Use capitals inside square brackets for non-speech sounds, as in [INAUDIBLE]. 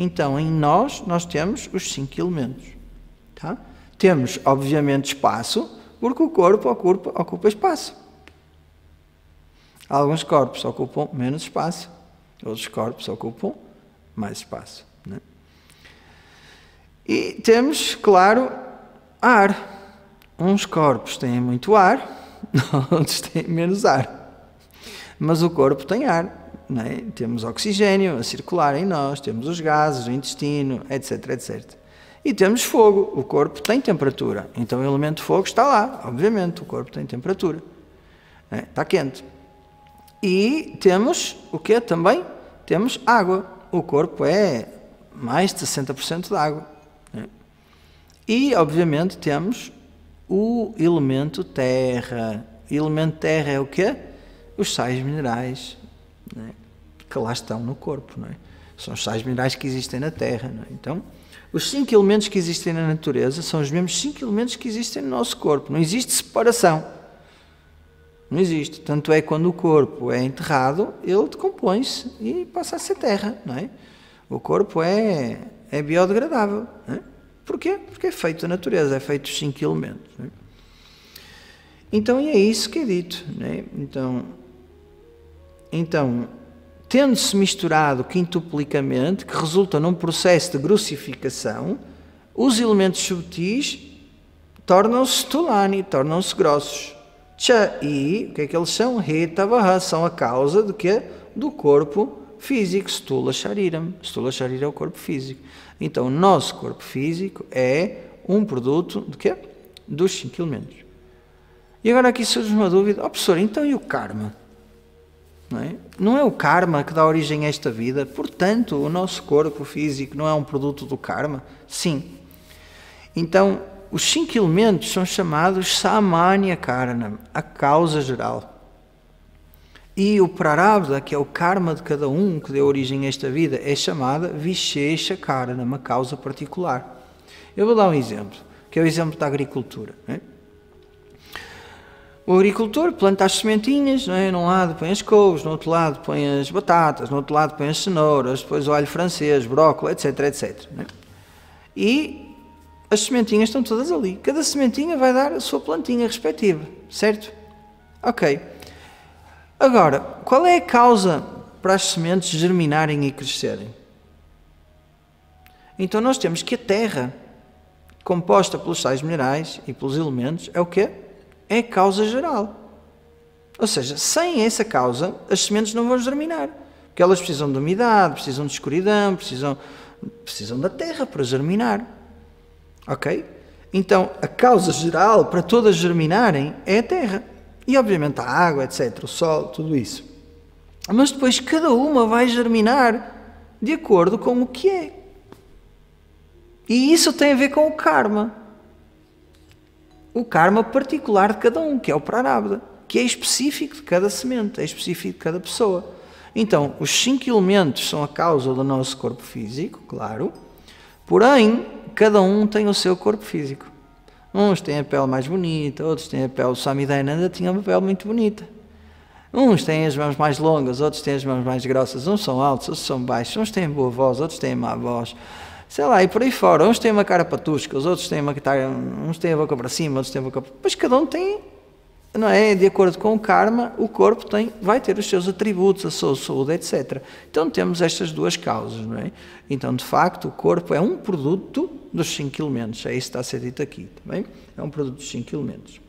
Então, em nós, nós temos os cinco elementos. Tá? Temos, obviamente, espaço, porque o corpo ocupa, ocupa espaço. Alguns corpos ocupam menos espaço, outros corpos ocupam mais espaço. Né? E temos, claro, ar. Uns corpos têm muito ar, [LAUGHS] outros têm menos ar. Mas o corpo tem ar, é? Temos oxigênio a circular em nós, temos os gases, o intestino, etc, etc. E temos fogo, o corpo tem temperatura. Então o elemento fogo está lá, obviamente, o corpo tem temperatura. É? Está quente. E temos o que também? Temos água. O corpo é mais de 60% de água. É? E, obviamente, temos o elemento terra. O elemento terra é o quê? Os sais minerais, que lá estão no corpo, não é? São os sais minerais que existem na Terra, não é? Então, os cinco elementos que existem na natureza são os mesmos cinco elementos que existem no nosso corpo. Não existe separação. Não existe. Tanto é que quando o corpo é enterrado, ele decompõe-se e passa a ser terra, não é? O corpo é, é biodegradável, não é? Porquê? Porque é feito da natureza, é feito dos cinco elementos. É? Então, e é isso que é dito. Não é? Então, então, tendo-se misturado quintuplicamente, que resulta num processo de grossificação, os elementos subtis tornam-se tulani, tornam-se grossos. Cha e, o que é que eles são? Hetavaha, são a causa de quê? Do corpo físico, stula shariram. Stula shariram é o corpo físico. Então, o nosso corpo físico é um produto do quê? Dos cinco elementos. E agora aqui surge uma dúvida. Oh, professor, então e o karma? Não é? não é o karma que dá origem a esta vida, portanto, o nosso corpo físico não é um produto do karma? Sim. Então, os cinco elementos são chamados Samanya Karna, a causa geral. E o Prarabdha, que é o karma de cada um que deu origem a esta vida, é chamada Vishesha Karna, uma causa particular. Eu vou dar um exemplo, que é o exemplo da agricultura. Não é? o agricultor planta as sementinhas, não é? num lado põe as couves, no outro lado põe as batatas, no outro lado põe as cenouras, depois o alho francês, brócolis, etc, etc. É? E as sementinhas estão todas ali. Cada sementinha vai dar a sua plantinha respectiva, certo? Ok. Agora, qual é a causa para as sementes germinarem e crescerem? Então nós temos que a terra, composta pelos sais minerais e pelos elementos, é o quê? é causa geral. Ou seja, sem essa causa, as sementes não vão germinar. Porque elas precisam de umidade, precisam de escuridão, precisam, precisam da terra para germinar. Ok? Então, a causa geral para todas germinarem é a terra. E, obviamente, a água, etc., o sol, tudo isso. Mas depois cada uma vai germinar de acordo com o que é. E isso tem a ver com o karma o karma particular de cada um, que é o prarabdha, que é específico de cada semente, é específico de cada pessoa. Então, os cinco elementos são a causa do nosso corpo físico, claro, porém, cada um tem o seu corpo físico. Uns têm a pele mais bonita, outros têm a pele. O Swami tinha uma pele muito bonita. Uns têm as mãos mais longas, outros têm as mãos mais grossas, uns são altos, outros são baixos, uns têm boa voz, outros têm má voz sei lá, e por aí fora. Uns têm uma cara patusca, os outros têm uma está uns têm a boca para cima, outros têm a boca para Mas cada um tem, não é? De acordo com o karma, o corpo tem, vai ter os seus atributos, a sua saúde, etc. Então temos estas duas causas, não é? Então, de facto, o corpo é um produto dos cinco elementos, é isso que está a ser dito aqui, também. Tá é um produto dos cinco elementos.